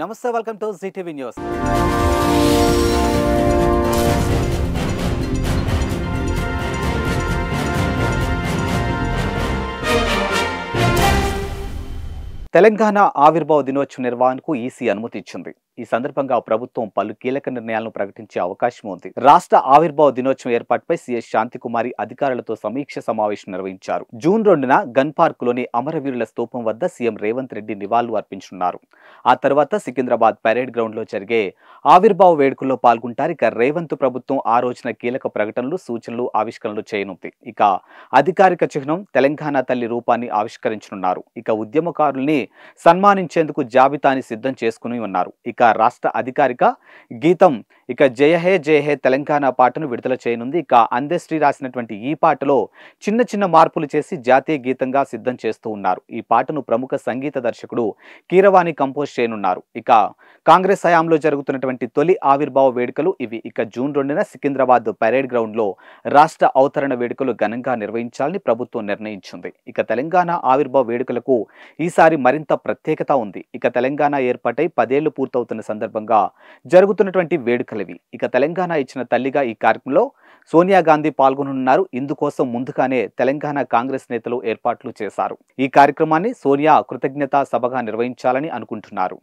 నమస్తే welcome to GTV news Telangana ఆవిర్భావ దినోత్సవ నిర్వహణకు ఈసీ అనుమతి ఇచ్చింది ఈ సందర్భంగా ప్రభుత్వం పలు కీలక నిర్ణయాలను ప్రకటించే అవకాశం ఉంది రాష్ట్ర ఆవిర్భావ దినోత్సవం ఏర్పాటుపై సీఎస్ శాంతికుమారి అధికారులతో సమీక్ష సమావేశం నిర్వహించారు జూన్ రెండున గన్ పార్క్ లోని అమరవీరుల స్తూపం వద్ద సీఎం రేవంత్ రెడ్డి నివాళులు అర్పించనున్నారు ఆ తర్వాత సికింద్రాబాద్ పరేడ్ గ్రౌండ్ లో జరిగే ఆవిర్భావ వేడుకల్లో పాల్గొంటారు ఇక రేవంత్ ప్రభుత్వం ఆ రోజున కీలక ప్రకటనలు సూచనలు ఆవిష్కరణలు చేయనుంది ఇక అధికారిక చిహ్నం తెలంగాణ తల్లి రూపాన్ని ఆవిష్కరించనున్నారు ఇక ఉద్యమకారుల్ని సన్మానించేందుకు జాబితాని సిద్ధం చేసుకుని ఉన్నారు ఇక రాష్ట్ర అధికారిక గీతం ఇక జయ హే జయ హే తెలంగాణ పాటను విడుదల చేయనుంది ఇక అందశ్రీ రాసినటువంటి ఈ పాటలో చిన్న చిన్న మార్పులు చేసి జాతీయ గీతంగా సిద్ధం చేస్తూ ఉన్నారు ఈ పాటను ప్రముఖ సంగీత దర్శకుడు కీరవాణి కంపోజ్ చేయనున్నారు ఇక కాంగ్రెస్ హయాంలో జరుగుతున్నటువంటి తొలి ఆవిర్భావ వేడుకలు ఇవి ఇక జూన్ రెండున సికింద్రాబాద్ పరేడ్ గ్రౌండ్లో రాష్ట్ర అవతరణ వేడుకలు ఘనంగా నిర్వహించాలని ప్రభుత్వం నిర్ణయించింది ఇక తెలంగాణ ఆవిర్భావ వేడుకలకు ఈసారి మరింత ప్రత్యేకత ఉంది ఇక తెలంగాణ ఏర్పాటై పదేళ్లు పూర్తవుతున్న సందర్భంగా జరుగుతున్నటువంటి వేడుకలు వార్తలివి ఇక తెలంగాణ ఇచ్చిన తల్లిగా ఈ కార్యక్రమంలో సోనియా గాంధీ పాల్గొనున్నారు ఇందుకోసం ముందుగానే తెలంగాణ కాంగ్రెస్ నేతలు ఏర్పాట్లు చేశారు ఈ కార్యక్రమాన్ని సోనియా కృతజ్ఞతా సభగా నిర్వహించాలని అనుకుంటున్నారు